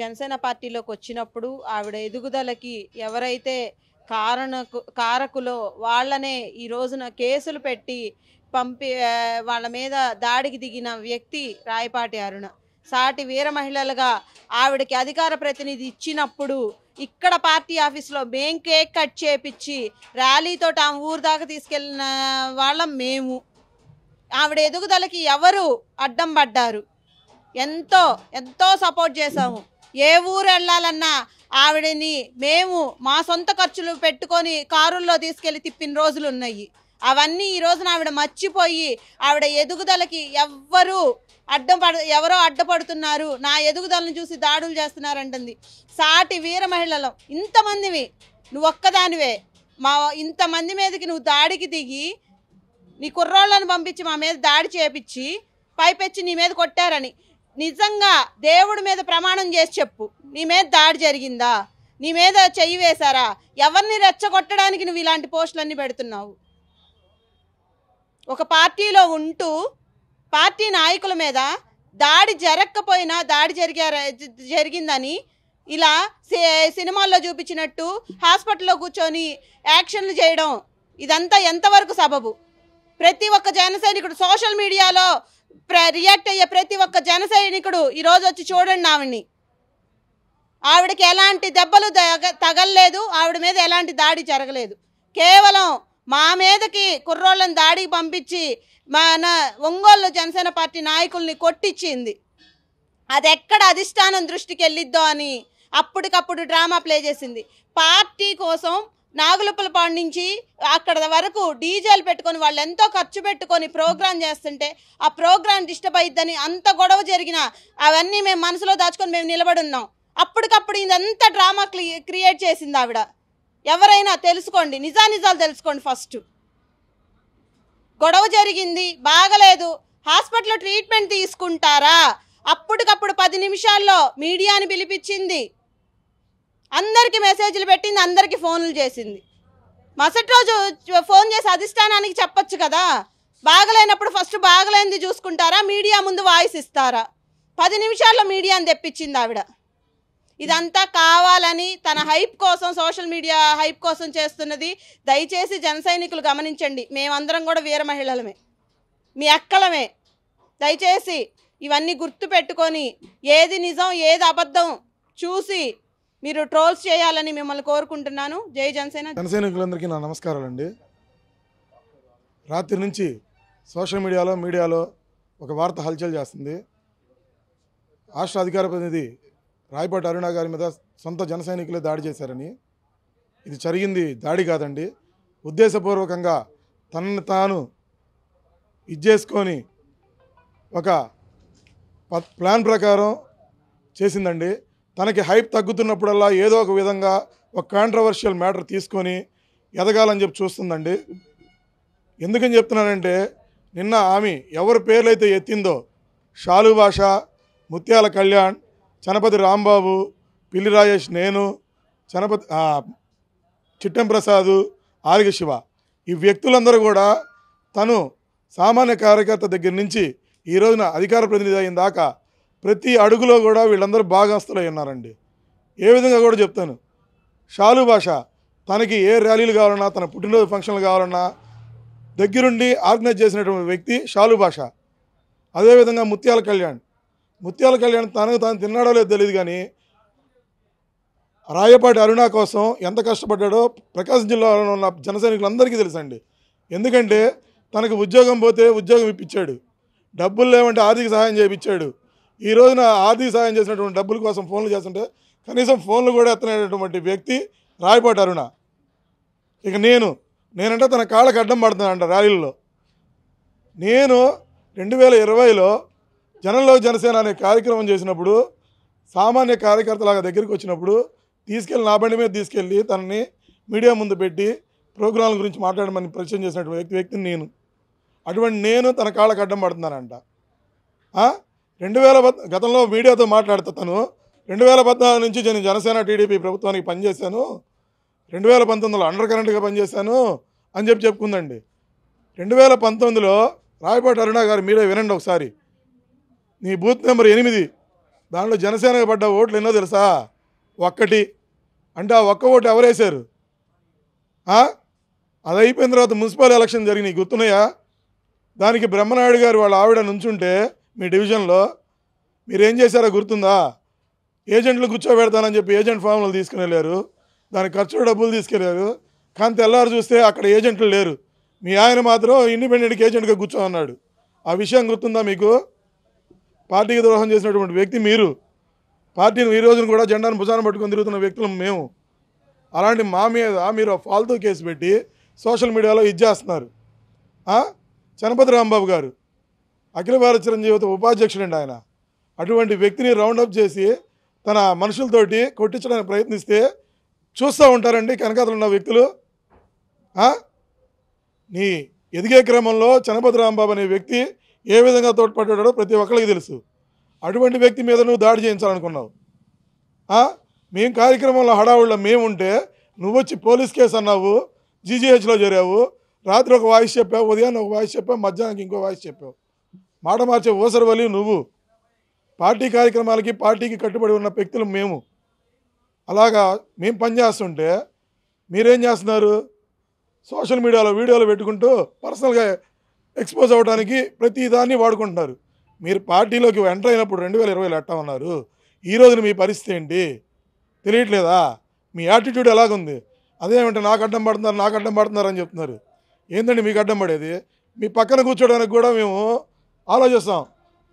జనసేన పార్టీలోకి వచ్చినప్పుడు ఆవిడ ఎదుగుదలకి ఎవరైతే కారణకు కారకులో వాళ్ళనే ఈ రోజున కేసులు పెట్టి పంపి వాళ్ళ మీద దాడికి దిగిన వ్యక్తి రాయపాటి అరుణ సాటి వీర మహిళలుగా ఆవిడకి అధికార ప్రతినిధి ఇచ్చినప్పుడు ఇక్కడ పార్టీ ఆఫీస్లో మేం కేక్ కట్ చేపించి ర్యాలీతో ఆ ఊరు దాకా తీసుకెళ్ళిన వాళ్ళం మేము ఆవిడ ఎదుగుదలకి ఎవరు అడ్డం పడ్డారు ఎంతో ఎంతో సపోర్ట్ చేశాము ఏ ఊరు వెళ్ళాలన్నా ఆవిడని మేము మా సొంత ఖర్చులు పెట్టుకొని కారుల్లో తీసుకెళ్లి తిప్పిన రోజులు ఉన్నాయి అవన్నీ ఈ రోజున ఆవిడ మర్చిపోయి ఆవిడ ఎదుగుదలకి ఎవ్వరూ అడ్డం పడ ఎవరో అడ్డపడుతున్నారు నా ఎదుగుదలను చూసి దాడులు అంటుంది సాటి వీర మహిళలు ఇంతమందివి నువ్వు ఒక్కదానివే మా ఇంతమంది మీదకి నువ్వు దాడికి దిగి నీ కుర్రోళ్ళని పంపించి మా మీద దాడి చేపించి పైపెచ్చి నీ మీద కొట్టారని నిజంగా దేవుడి మీద ప్రమాణం చేసి చెప్పు నీ మీద దాడి జరిగిందా నీ మీద చెయ్యి వేశారా ఎవరిని రెచ్చగొట్టడానికి నువ్వు ఇలాంటి పోస్టులన్నీ పెడుతున్నావు ఒక పార్టీలో ఉంటూ పార్టీ నాయకుల మీద దాడి జరగకపోయినా దాడి జరిగారా జరిగిందని ఇలా సినిమాల్లో చూపించినట్టు హాస్పిటల్లో కూర్చొని యాక్షన్లు చేయడం ఇదంతా ఎంతవరకు సబబు ప్రతి ఒక్క జనసైనికుడు సోషల్ మీడియాలో రియాక్ట్ అయ్యే ప్రతి ఒక్క జన సైనికుడు ఈరోజు వచ్చి చూడండి ఆవిడ్ని ఆవిడకి ఎలాంటి దెబ్బలు తగలలేదు ఆవిడ మీద ఎలాంటి దాడి జరగలేదు కేవలం మా మీదకి కుర్రోళ్ళని దాడికి పంపించి మన ఒంగోలు జనసేన పార్టీ నాయకుల్ని కొట్టించింది అది ఎక్కడ అధిష్టానం దృష్టికి వెళ్ళిద్దో అని అప్పటికప్పుడు డ్రామా ప్లే చేసింది పార్టీ కోసం నాగులుప్పలపాడు నుంచి అక్కడ వరకు డీజేలు పెట్టుకొని వాళ్ళు ఎంతో ఖర్చు పెట్టుకొని ప్రోగ్రాం చేస్తుంటే ఆ ప్రోగ్రాం డిస్టర్బ్ అయ్యిద్దని అంత గొడవ జరిగిన అవన్నీ మేము మనసులో దాచుకొని మేము నిలబడి ఉన్నాం అప్పటికప్పుడు ఇదంతా డ్రామా క్రియేట్ చేసింది ఆవిడ ఎవరైనా తెలుసుకోండి నిజానిజాలు తెలుసుకోండి ఫస్ట్ గొడవ జరిగింది బాగలేదు హాస్పిటల్లో ట్రీట్మెంట్ తీసుకుంటారా అప్పటికప్పుడు పది నిమిషాల్లో మీడియాని పిలిపించింది అందరికీ మెసేజ్లు పెట్టింది అందరికీ ఫోన్లు చేసింది మరుసటి రోజు ఫోన్ చేసి అధిష్టానానికి చెప్పొచ్చు కదా బాగలేనప్పుడు ఫస్ట్ బాగలేనిది చూసుకుంటారా మీడియా ముందు వాయిస్ ఇస్తారా పది నిమిషాల్లో మీడియాని తెప్పించింది ఆవిడ ఇదంతా కావాలని తన హైప్ కోసం సోషల్ మీడియా హైప్ కోసం చేస్తున్నది దయచేసి జన సైనికులు గమనించండి మేమందరం కూడా వీర మహిళలమే మీ అక్కలమే దయచేసి ఇవన్నీ గుర్తుపెట్టుకొని ఏది నిజం ఏది అబద్ధం చూసి మీరు ట్రోల్స్ చేయాలని మిమ్మల్ని కోరుకుంటున్నాను జై జనసేన జనసైనికులందరికీ నా నమస్కారాలండి రాత్రి నుంచి సోషల్ మీడియాలో మీడియాలో ఒక వార్త హల్చల్ చేస్తుంది రాష్ట్ర అధికార ప్రతినిధి రాయపాటి అరుణ గారి మీద సొంత జనసైనికులే దాడి చేశారని ఇది జరిగింది దాడి కాదండి ఉద్దేశపూర్వకంగా తనను తాను ఇచ్చేసుకొని ఒక ప్లాన్ ప్రకారం చేసిందండి తనకి హైప్ తగ్గుతున్నప్పుడల్లా ఏదో ఒక విధంగా ఒక కాంట్రవర్షియల్ మ్యాటర్ తీసుకొని ఎదగాలని చెప్పి చూస్తుందండి ఎందుకని చెప్తున్నానంటే నిన్న ఆమె ఎవరి పేర్లైతే ఎత్తిందో షాలు భాష ముత్యాల కళ్యాణ్ చనపతి రాంబాబు పిల్లి రాజేష్ నేను చనపతి చిట్టం ప్రసాదు ఆరిగ శివ ఈ వ్యక్తులందరూ కూడా తను సామాన్య కార్యకర్త దగ్గర నుంచి ఈ రోజున అధికార ప్రతినిధి అయిన దాకా ప్రతి అడుగులో కూడా వీళ్ళందరూ భాగస్తులై ఉన్నారండి ఏ విధంగా కూడా చెప్తాను షాలు భాష తనకి ఏ ర్యాలీలు కావాలన్నా తన పుట్టినరోజు ఫంక్షన్లు కావాలన్నా దగ్గరుండి ఆర్గనైజ్ చేసినటువంటి వ్యక్తి షాలు భాష అదేవిధంగా ముత్యాల కళ్యాణ్ ముత్యాల కళ్యాణ్ తనకు తాను తిన్నాడో లేదో తెలియదు కానీ రాయపాటి అరుణ కోసం ఎంత కష్టపడ్డాడో ప్రకాశం జిల్లాలో ఉన్న జన సైనికులందరికీ తెలుసండి ఎందుకంటే తనకు ఉద్యోగం పోతే ఉద్యోగం ఇప్పించాడు డబ్బులు లేవంటే ఆర్థిక సహాయం చేయించాడు ఈ రోజున ఆర్థిక సాయం చేసినటువంటి డబ్బుల కోసం ఫోన్లు చేస్తుంటే కనీసం ఫోన్లు కూడా ఎత్తనటువంటి వ్యక్తి రాయపాటి అరుణ ఇక నేను నేనంటే తన కాళ్ళకు అడ్డం పడుతున్నానంట ర్యాలీలో నేను రెండు వేల ఇరవైలో జనంలో జనసేన అనే కార్యక్రమం చేసినప్పుడు సామాన్య కార్యకర్తలాగా దగ్గరికి వచ్చినప్పుడు తీసుకెళ్ళి నా బండి మీద తీసుకెళ్ళి తనని మీడియా ముందు పెట్టి ప్రోగ్రాంల గురించి మాట్లాడమని పరిచయం చేసినటువంటి వ్యక్తి వ్యక్తిని నేను అటువంటి నేను తన కాళ్ళకు అడ్డం పడుతున్నానంట రెండు వేల గతంలో మీడియాతో మాట్లాడుతా తను రెండు వేల పద్నాలుగు నుంచి నేను జనసేన టీడీపీ ప్రభుత్వానికి పనిచేశాను రెండు వేల పంతొమ్మిదిలో అండర్ కరెంట్గా పనిచేశాను అని చెప్పి చెప్పుకుందండి రెండు వేల పంతొమ్మిదిలో రాయపాటి అరుణ గారు మీరే వినండి ఒకసారి నీ బూత్ నెంబర్ ఎనిమిది దానిలో జనసేనకు పడ్డ ఓట్లు ఎన్నో తెలుసా ఒక్కటి అంటే ఆ ఒక్క ఓటు ఎవరేశారు అది అయిపోయిన తర్వాత మున్సిపల్ ఎలక్షన్ జరిగినాయి గుర్తున్నాయా దానికి బ్రహ్మనాయుడు గారు వాళ్ళ ఆవిడ నుంచుంటే మీ డివిజన్లో మీరేం చేశారో గుర్తుందా ఏజెంట్లు కూర్చోబెడతానని చెప్పి ఏజెంట్ ఫామ్లు తీసుకుని వెళ్ళారు దాని ఖర్చు డబ్బులు తీసుకెళ్ళారు కానీ తెల్లారు చూస్తే అక్కడ ఏజెంట్లు లేరు మీ ఆయన మాత్రం ఇండిపెండెంట్కి ఏజెంట్గా కూర్చో అన్నాడు ఆ విషయం గుర్తుందా మీకు పార్టీకి ద్రోహం చేసినటువంటి వ్యక్తి మీరు పార్టీని ఈ రోజున కూడా జెండాను భుజాన పట్టుకొని తిరుగుతున్న వ్యక్తులు మేము అలాంటి మా మీద మీరు ఫాల్తూ కేసు పెట్టి సోషల్ మీడియాలో ఇది చేస్తున్నారు చనపతి రాంబాబు గారు అఖిల భారత చిరంజీవిత అండి ఆయన అటువంటి వ్యక్తిని రౌండప్ చేసి తన మనుషులతోటి కొట్టించడానికి ప్రయత్నిస్తే చూస్తూ ఉంటారండి కనకాతలు ఉన్న వ్యక్తులు నీ ఎదిగే క్రమంలో రాంబాబు అనే వ్యక్తి ఏ విధంగా తోడ్పడ్డాడో ప్రతి ఒక్కరికి తెలుసు అటువంటి వ్యక్తి మీద నువ్వు దాడి చేయించాలనుకున్నావు మేము కార్యక్రమంలో హడావుళ్ళ మేముంటే నువ్వు వచ్చి పోలీస్ కేసు అన్నావు జీజీహెచ్లో చేరావు రాత్రి ఒక వాయిస్ చెప్పావు ఉదయాన్నే ఒక వాయిస్ చెప్పావు మధ్యాహ్నం ఇంకో వాయిస్ చెప్పావు మాట మార్చే ఓసరవలి నువ్వు పార్టీ కార్యక్రమాలకి పార్టీకి కట్టుబడి ఉన్న వ్యక్తులు మేము అలాగా మేము పనిచేస్తుంటే మీరేం చేస్తున్నారు సోషల్ మీడియాలో వీడియోలు పెట్టుకుంటూ పర్సనల్గా ఎక్స్పోజ్ అవ్వడానికి ప్రతి దాన్ని వాడుకుంటున్నారు మీరు పార్టీలోకి ఎంటర్ అయినప్పుడు రెండు వేల ఇరవైలో ఎట్టా ఉన్నారు ఈ మీ పరిస్థితి ఏంటి తెలియట్లేదా మీ యాటిట్యూడ్ ఎలాగుంది అదేమంటే నాకు అడ్డం పడుతున్నారు నాకు అడ్డం పడుతున్నారు అని చెప్తున్నారు ఏంటండి మీకు అడ్డం పడేది మీ పక్కన కూర్చోడానికి కూడా మేము ఆలోచిస్తాం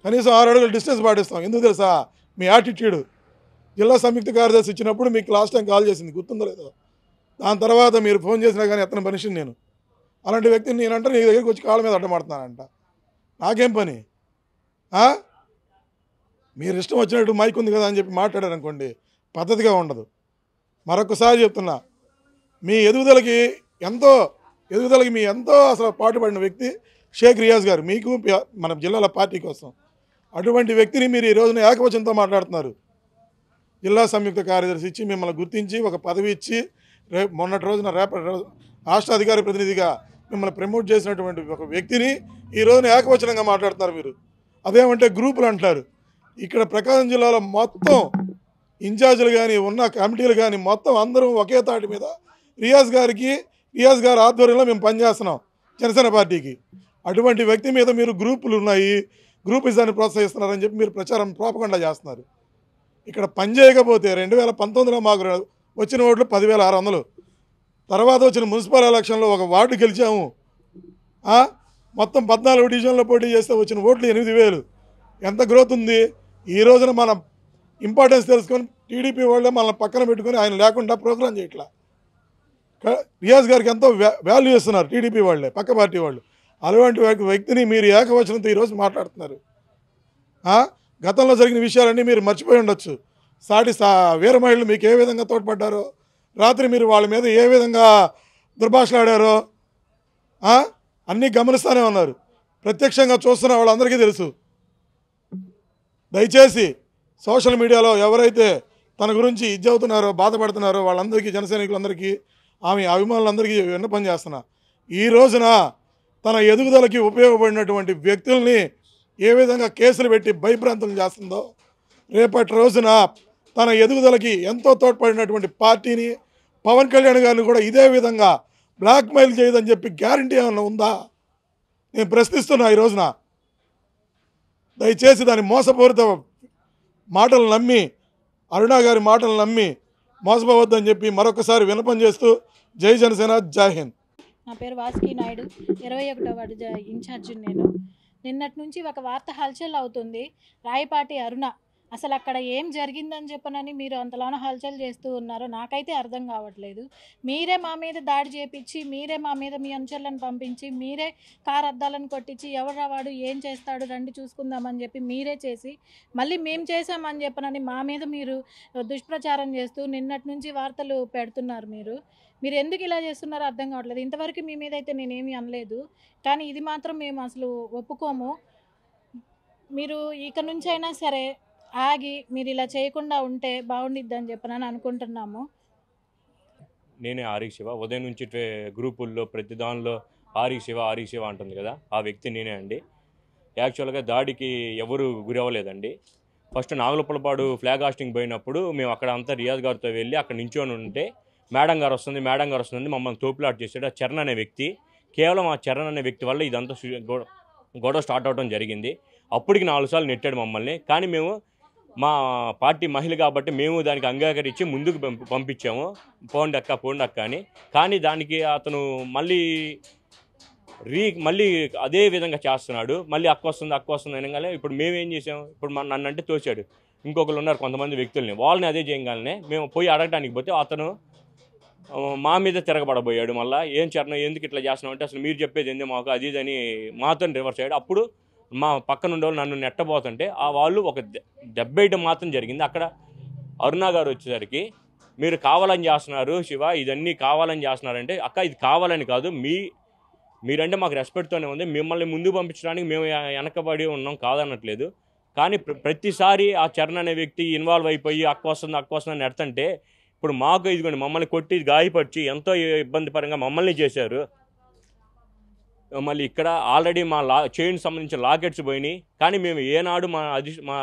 కనీసం ఆరు అడుగులు డిస్టెన్స్ పాటిస్తాం ఎందుకు తెలుసా మీ యాటిట్యూడ్ జిల్లా సంయుక్త కార్యదర్శి ఇచ్చినప్పుడు మీకు లాస్ట్ టైం కాల్ చేసింది గుర్తుందో దాని తర్వాత మీరు ఫోన్ చేసినా కానీ ఎత్తని మనిషిని నేను అలాంటి వ్యక్తిని నేనంటే నీ దగ్గరికి వచ్చి కాళ్ళ మీద అడ్డమాడుతున్నానంట నాకేం పని మీరు ఇష్టం వచ్చినట్టు మైక్ ఉంది కదా అని చెప్పి మాట్లాడారు అనుకోండి పద్ధతిగా ఉండదు మరొకసారి చెప్తున్నా మీ ఎదుగుదలకి ఎంతో ఎదుగుదలకి మీ ఎంతో అసలు పాటుపడిన వ్యక్తి షేక్ రియాజ్ గారు మీకు మన జిల్లాల పార్టీ కోసం అటువంటి వ్యక్తిని మీరు ఈ రోజున ఏకవచనంతో మాట్లాడుతున్నారు జిల్లా సంయుక్త కార్యదర్శి ఇచ్చి మిమ్మల్ని గుర్తించి ఒక పదవి ఇచ్చి రేపు మొన్నటి రోజున రేపటి రోజు రాష్ట్ర అధికారి ప్రతినిధిగా మిమ్మల్ని ప్రమోట్ చేసినటువంటి ఒక వ్యక్తిని ఈ రోజున ఏకవచనంగా మాట్లాడుతున్నారు మీరు అదేమంటే గ్రూపులు అంటారు ఇక్కడ ప్రకాశం జిల్లాలో మొత్తం ఇన్ఛార్జీలు కానీ ఉన్న కమిటీలు కానీ మొత్తం అందరం ఒకే తాటి మీద రియాజ్ గారికి రియాజ్ గారి ఆధ్వర్యంలో మేము పనిచేస్తున్నాం జనసేన పార్టీకి అటువంటి వ్యక్తి మీద మీరు గ్రూపులు ఉన్నాయి గ్రూప్ ఇజాన్ని ప్రోత్సహిస్తున్నారని చెప్పి మీరు ప్రచారం ప్రోపకుండా చేస్తున్నారు ఇక్కడ పని చేయకపోతే రెండు వేల పంతొమ్మిదిలో మాకు వచ్చిన ఓట్లు పదివేల ఆరు వందలు తర్వాత వచ్చిన మున్సిపల్ ఎలక్షన్లో ఒక వార్డు గెలిచాము మొత్తం పద్నాలుగు డివిజన్లో పోటీ చేస్తే వచ్చిన ఓట్లు ఎనిమిది వేలు ఎంత గ్రోత్ ఉంది ఈ రోజున మనం ఇంపార్టెన్స్ తెలుసుకొని టీడీపీ వాళ్ళే మనల్ని పక్కన పెట్టుకొని ఆయన లేకుండా ప్రోగ్రాం చేయట్లా రియాజ్ గారికి ఎంతో వాల్యూ ఇస్తున్నారు టీడీపీ వాళ్ళే పక్క పార్టీ వాళ్ళు అలాంటి వ్యక్తిని మీరు ఏకవచనంతో ఈరోజు మాట్లాడుతున్నారు గతంలో జరిగిన విషయాలన్నీ మీరు మర్చిపోయి ఉండొచ్చు సాటి సా వీరమహిళలు మీకు ఏ విధంగా తోడ్పడ్డారో రాత్రి మీరు వాళ్ళ మీద ఏ విధంగా దుర్భాషలాడారో అన్నీ గమనిస్తూనే ఉన్నారు ప్రత్యక్షంగా చూస్తున్న వాళ్ళందరికీ తెలుసు దయచేసి సోషల్ మీడియాలో ఎవరైతే తన గురించి ఇజ్జవుతున్నారో బాధపడుతున్నారో వాళ్ళందరికీ జనసైనికులందరికీ ఆమె అభిమానులందరికీ విన్నపం చేస్తున్నా ఈ రోజున తన ఎదుగుదలకి ఉపయోగపడినటువంటి వ్యక్తుల్ని ఏ విధంగా కేసులు పెట్టి భయభ్రాంతులు చేస్తుందో రేపటి రోజున తన ఎదుగుదలకి ఎంతో తోడ్పడినటువంటి పార్టీని పవన్ కళ్యాణ్ గారిని కూడా ఇదే విధంగా బ్లాక్మెయిల్ చేయదని చెప్పి గ్యారంటీ ఏమైనా ఉందా నేను ప్రశ్నిస్తున్నా ఈ రోజున దయచేసి దాని మోసపూరిత మాటలు నమ్మి అరుణ గారి మాటలు నమ్మి మోసపోవద్దని చెప్పి మరొకసారి వినపం చేస్తూ జై జనసేన జై హింద్ నా పేరు వాసుకి నాయుడు ఇరవై ఒకటో వార్డు ఇన్ఛార్జి నేను నిన్నటి నుంచి ఒక వార్త హల్చల్ అవుతుంది రాయపాటి అరుణ అసలు అక్కడ ఏం జరిగిందని చెప్పనని మీరు అంతలోనో హల్చల్ చేస్తూ ఉన్నారో నాకైతే అర్థం కావట్లేదు మీరే మా మీద దాడి చేపించి మీరే మా మీద మీ అనుచరులను పంపించి మీరే కార్ అద్దాలను కొట్టించి ఎవరు ఏం చేస్తాడు రండి చూసుకుందామని చెప్పి మీరే చేసి మళ్ళీ మేము చేసామని చెప్పనని మా మీద మీరు దుష్ప్రచారం చేస్తూ నిన్నటి నుంచి వార్తలు పెడుతున్నారు మీరు మీరు ఎందుకు ఇలా చేస్తున్నారో అర్థం కావట్లేదు ఇంతవరకు మీ మీద అయితే నేనేమి అనలేదు కానీ ఇది మాత్రం మేము అసలు ఒప్పుకోము మీరు ఇక నుంచి అయినా సరే ఆగి మీరు ఇలా చేయకుండా ఉంటే బాగుండిద్ది అని చెప్పనని అనుకుంటున్నాము నేనే ఆరిక్ శివ ఉదయం నుంచి గ్రూపుల్లో ప్రతి దానిలో ఆరిక్ శివ ఆరిక్ శివ అంటుంది కదా ఆ వ్యక్తి నేనే అండి యాక్చువల్గా దాడికి ఎవరు గురి అవ్వలేదండి ఫస్ట్ నాగలపలపాడు ఫ్లాగ్ హాస్టింగ్ పోయినప్పుడు మేము అక్కడ అంతా రియాజ్ గారితో వెళ్ళి అక్కడ నించొని ఉంటే మేడం గారు వస్తుంది మేడం గారు వస్తుంది మమ్మల్ని తోపులాట్ చేశాడు ఆ చరణ్ అనే వ్యక్తి కేవలం ఆ చరణ్ అనే వ్యక్తి వల్ల ఇదంతా గొడవ స్టార్ట్ అవడం జరిగింది అప్పటికి నాలుగు సార్లు నెట్టాడు మమ్మల్ని కానీ మేము మా పార్టీ మహిళ కాబట్టి మేము దానికి అంగీకరించి ముందుకు పంపించాము పోండి అక్క పోండి అక్క అని కానీ దానికి అతను మళ్ళీ రీ మళ్ళీ అదే విధంగా చేస్తున్నాడు మళ్ళీ అక్క వస్తుంది అక్క వస్తుంది అనగానే ఇప్పుడు మేమేం చేసాము ఇప్పుడు మన అంటే తోచాడు ఇంకొకరు ఉన్నారు కొంతమంది వ్యక్తుల్ని వాళ్ళని అదే చేయగానే మేము పోయి అడగడానికి పోతే అతను మా మీద తిరగబడబోయాడు మళ్ళీ ఏం చరణం ఎందుకు ఇట్లా చేస్తున్నాం అంటే అసలు మీరు చెప్పేది ఏంది మాకు అది ఇదని మాతో రివర్స్ అయ్యాడు అప్పుడు మా పక్కన ఉండే నన్ను నెట్టబోతుంటే ఆ వాళ్ళు ఒక దెబ్బేయటం మాత్రం జరిగింది అక్కడ అరుణ గారు వచ్చేసరికి మీరు కావాలని చేస్తున్నారు శివ ఇదన్నీ కావాలని చేస్తున్నారంటే అక్క ఇది కావాలని కాదు మీ మీరంటే మాకు రెస్పెక్ట్తోనే ఉంది మిమ్మల్ని ముందు పంపించడానికి మేము వెనకబడి ఉన్నాం కాదనట్లేదు కానీ ప్రతిసారి ఆ చరణ్ అనే వ్యక్తి ఇన్వాల్వ్ అయిపోయి అక్క వస్తుంది అక్క వస్తుంది అని నెడతంటే ఇప్పుడు మాకు ఇదిగోండి మమ్మల్ని కొట్టి గాయపరిచి ఎంతో ఇబ్బంది పరంగా మమ్మల్ని చేశారు మళ్ళీ ఇక్కడ ఆల్రెడీ మా లా చైన్ సంబంధించిన లాకెట్స్ పోయినాయి కానీ మేము ఏనాడు మా అధి మా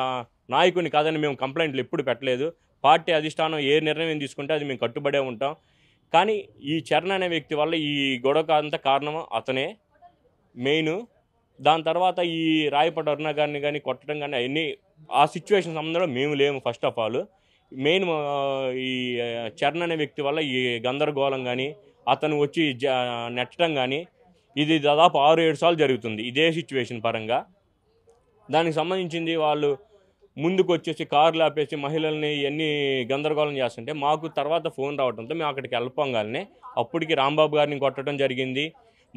నాయకుని కాదని మేము కంప్లైంట్లు ఎప్పుడు పెట్టలేదు పార్టీ అధిష్టానం ఏ నిర్ణయం తీసుకుంటే అది మేము కట్టుబడే ఉంటాం కానీ ఈ చరణ్ అనే వ్యక్తి వల్ల ఈ గొడవకు అంత కారణం అతనే మెయిన్ దాని తర్వాత ఈ రాయపడ అరుణ గారిని కానీ కొట్టడం కానీ అన్నీ ఆ సిచ్యువేషన్ సంబంధంలో మేము లేము ఫస్ట్ ఆఫ్ ఆల్ మెయిన్ ఈ చరణ్ అనే వ్యక్తి వల్ల ఈ గందరగోళం కానీ అతను వచ్చి నెట్టడం కానీ ఇది దాదాపు ఆరు ఏడు సార్లు జరుగుతుంది ఇదే సిచ్యువేషన్ పరంగా దానికి సంబంధించింది వాళ్ళు ముందుకు వచ్చేసి కార్లు ఆపేసి మహిళల్ని ఇవన్నీ గందరగోళం చేస్తుంటే మాకు తర్వాత ఫోన్ రావడంతో మేము అక్కడికి వెళ్ళిపోగానే అప్పటికి రాంబాబు గారిని కొట్టడం జరిగింది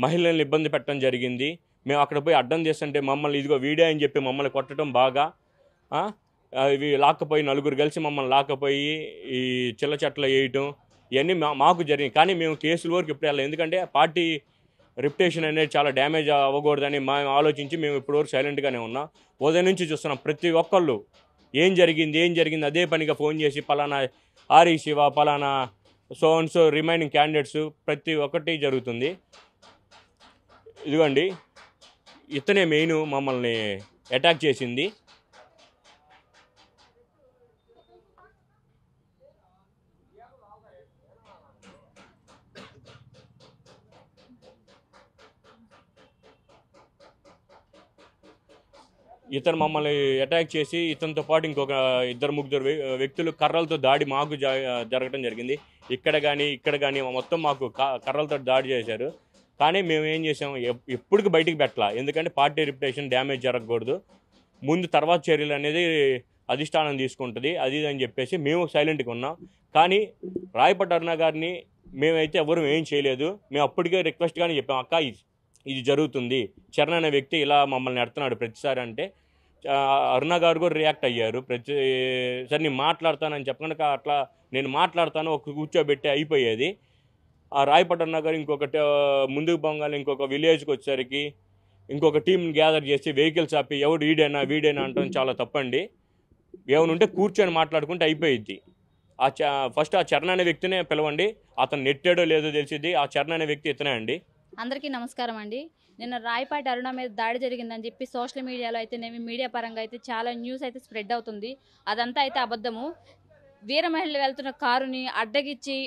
మహిళల్ని ఇబ్బంది పెట్టడం జరిగింది మేము అక్కడ పోయి అడ్డం చేస్తుంటే మమ్మల్ని ఇదిగో వీడే అని చెప్పి మమ్మల్ని కొట్టడం బాగా ఇవి లాక్కపోయి నలుగురు కలిసి మమ్మల్ని లాక్కపోయి ఈ చిల్ల చెట్లు వేయటం ఇవన్నీ మాకు జరిగింది కానీ మేము కేసుల వరకు ఇప్పుడు వెళ్ళాలి ఎందుకంటే పార్టీ రెప్యుటేషన్ అనేది చాలా డ్యామేజ్ అవ్వకూడదని మేము ఆలోచించి మేము ఇప్పటివరకు సైలెంట్గానే ఉన్నాం ఉదయం నుంచి చూస్తున్నాం ప్రతి ఒక్కళ్ళు ఏం జరిగింది ఏం జరిగింది అదే పనిగా ఫోన్ చేసి పలానా ఆరి శివ పలానా so and so remaining candidates ప్రతి ఒక్కటి జరుగుతుంది ఇదిగోండి ఇతనే మెయిన్ మమ్మల్ని అటాక్ చేసింది ఇతను మమ్మల్ని అటాక్ చేసి ఇతనితో పాటు ఇంకొక ఇద్దరు ముగ్గురు వ్యక్తులు కర్రలతో దాడి మాకు జరగడం జరిగింది ఇక్కడ కానీ ఇక్కడ కానీ మొత్తం మాకు కర్రలతో దాడి చేశారు కానీ మేము ఏం చేసాం ఎప్పటికి బయటికి పెట్టాల ఎందుకంటే పార్టీ రిప్యుటేషన్ డ్యామేజ్ జరగకూడదు ముందు తర్వాత చర్యలు అనేది అధిష్టానం తీసుకుంటుంది అది అని చెప్పేసి మేము సైలెంట్గా ఉన్నాం కానీ రాయపట్ అరుణ గారిని మేమైతే ఎవరు ఏం చేయలేదు మేము అప్పటికే రిక్వెస్ట్ కానీ చెప్పాం అక్క ఇది జరుగుతుంది చరణ్ అనే వ్యక్తి ఇలా మమ్మల్ని నడుతున్నాడు ప్రతిసారి అంటే అరుణ గారు కూడా రియాక్ట్ అయ్యారు ప్రతి సరే నేను మాట్లాడతానని చెప్పకనుక అట్లా నేను మాట్లాడతాను ఒక కూర్చోబెట్టి అయిపోయేది ఆ రాయపట్ అన్న గారు ఇంకొకటి ముందుకు పొంగాలి ఇంకొక విలేజ్కి వచ్చేసరికి ఇంకొక టీంని గ్యాదర్ చేసి వెహికల్స్ ఆపి ఎవడు ఈడైనా వీడైనా అంటాం చాలా తప్పండి ఏమైనా ఉంటే కూర్చొని మాట్లాడుకుంటే అయిపోయిద్ది ఆ ఫస్ట్ ఆ చరణ అనే వ్యక్తినే పిలవండి అతను నెట్టాడో లేదో తెలిసింది ఆ చరణ అనే వ్యక్తి ఇతనే అండి అందరికీ నమస్కారం అండి నిన్న రాయపాటి అరుణ మీద దాడి జరిగిందని చెప్పి సోషల్ మీడియాలో అయితే నేను మీడియా పరంగా అయితే చాలా న్యూస్ అయితే స్ప్రెడ్ అవుతుంది అదంతా అయితే అబద్ధము వీర మహిళలు వెళ్తున్న కారుని అడ్డగిచ్చి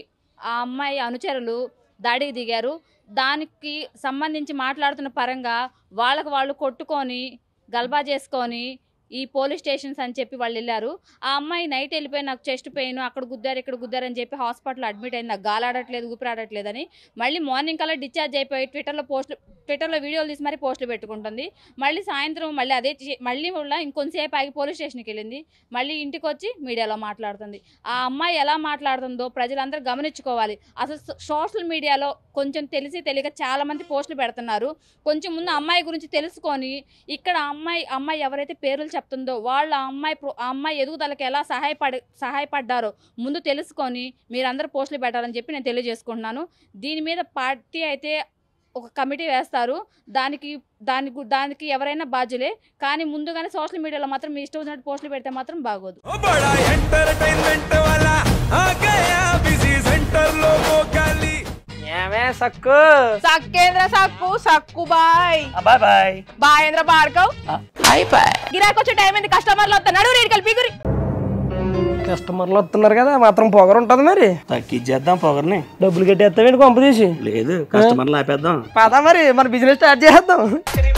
ఆ అమ్మాయి అనుచరులు దాడికి దిగారు దానికి సంబంధించి మాట్లాడుతున్న పరంగా వాళ్ళకు వాళ్ళు కొట్టుకొని గల్బా చేసుకొని ఈ పోలీస్ స్టేషన్స్ అని చెప్పి వాళ్ళు వెళ్ళారు ఆ అమ్మాయి నైట్ వెళ్ళిపోయి నాకు చెస్ట్ పెయిన్ అక్కడ గుద్దారు ఇక్కడ గుద్దారు అని చెప్పి హాస్పిటల్ అడ్మిట్ అయింది నాకు గాలాడట్లేదు అని మళ్ళీ మార్నింగ్ కల్లా డిశ్చార్జ్ అయిపోయి ట్విట్టర్లో పోస్టులు ట్విట్టర్లో వీడియోలు తీసి మరీ పోస్టులు పెట్టుకుంటుంది మళ్ళీ సాయంత్రం మళ్ళీ అదే మళ్ళీ మళ్ళీ ఇంకొంతసేపు ఆగి పోలీస్ స్టేషన్కి వెళ్ళింది మళ్ళీ ఇంటికి వచ్చి మీడియాలో మాట్లాడుతుంది ఆ అమ్మాయి ఎలా మాట్లాడుతుందో ప్రజలందరూ గమనించుకోవాలి అసలు సోషల్ మీడియాలో కొంచెం తెలిసి తెలియక చాలామంది పోస్టులు పెడుతున్నారు కొంచెం ముందు అమ్మాయి గురించి తెలుసుకొని ఇక్కడ అమ్మాయి అమ్మాయి ఎవరైతే పేర్లు చెప్తుందో వాళ్ళు ఆ అమ్మాయి ఆ అమ్మాయి ఎదుగుదలకు ఎలా సహాయపడ సహాయపడ్డారో ముందు తెలుసుకొని మీరందరూ పోస్టులు పెట్టాలని చెప్పి నేను తెలియజేసుకుంటున్నాను దీని మీద పార్టీ అయితే ఒక కమిటీ వేస్తారు దానికి దాని దానికి ఎవరైనా బాధ్యులే కానీ ముందుగానే సోషల్ మీడియాలో మాత్రం ఇష్టం వచ్చినట్టు పోస్టులు పెడితే మాత్రం బాగోదు ఏమే సక్కు సక్కేంద్ర సక్కు సక్కు బాయ్ బాయ్ బాయ్ బాయేంద్ర భార్గవ్ బాయ్ బాయ్ గిరాకొచ్చే టైం ఏంది కస్టమర్లు వస్తా నడు రేడికల్ బిగురి కస్టమర్లు వస్తున్నారు కదా మాత్రం పొగరు ఉంటది మరి తగ్గిచ్చేద్దాం పొగర్ని డబ్బులు కట్టేస్తామండి కొంప తీసి లేదు కస్టమర్లు ఆపేద్దాం పదా మరి మన బిజినెస్ స్టార్ట్ చేద్దాం